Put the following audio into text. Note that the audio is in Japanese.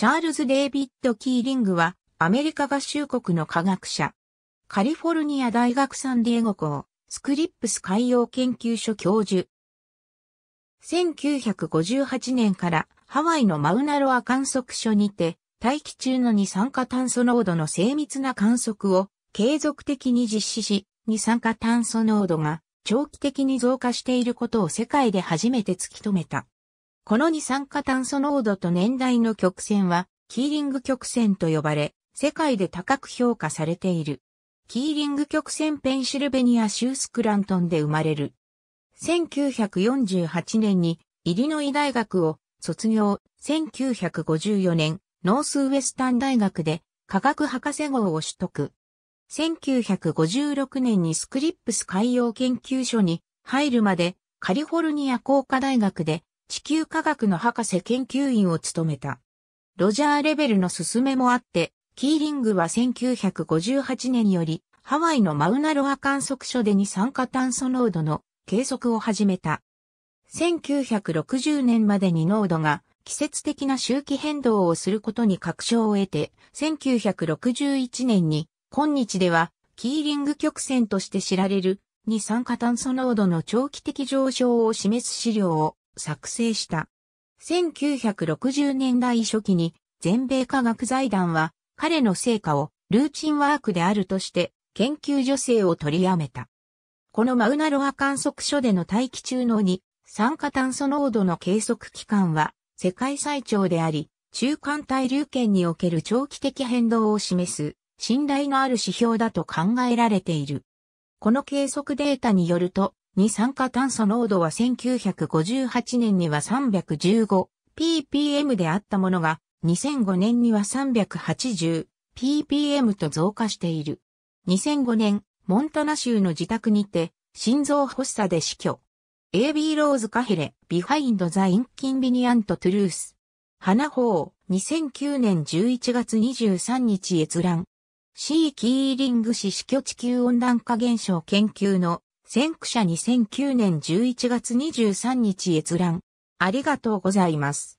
チャールズ・デイビッド・キーリングは、アメリカ合衆国の科学者。カリフォルニア大学サンディエゴ校、スクリップス海洋研究所教授。1958年からハワイのマウナロア観測所にて、大気中の二酸化炭素濃度の精密な観測を継続的に実施し、二酸化炭素濃度が長期的に増加していることを世界で初めて突き止めた。この二酸化炭素濃度と年代の曲線は、キーリング曲線と呼ばれ、世界で高く評価されている。キーリング曲線ペンシルベニア州スクラントンで生まれる。1948年にイリノイ大学を卒業、1954年、ノースウェスタン大学で科学博士号を取得。1956年にスクリップス海洋研究所に入るまでカリフォルニア工科大学で地球科学の博士研究員を務めた。ロジャー・レベルの勧めもあって、キーリングは1958年より、ハワイのマウナロア観測所で二酸化炭素濃度の計測を始めた。1960年までに濃度が季節的な周期変動をすることに確証を得て、1961年に今日ではキーリング曲線として知られる二酸化炭素濃度の長期的上昇を示す資料を作成した。1960年代初期に全米科学財団は彼の成果をルーチンワークであるとして研究助成を取りやめた。このマウナロア観測所での大気中の2、酸化炭素濃度の計測期間は世界最長であり、中間対流圏における長期的変動を示す信頼のある指標だと考えられている。この計測データによると、二酸化炭素濃度は1958年には 315ppm であったものが、2005年には 380ppm と増加している。2005年、モンタナ州の自宅にて、心臓発作で死去。AB ローズ・カヘレ、ビハインド・ザ・イン・キンビニアント・トゥルース。花法、2009年11月23日閲覧。C. キーリング氏死去地球温暖化現象研究の先駆者2009年11月23日閲覧。ありがとうございます。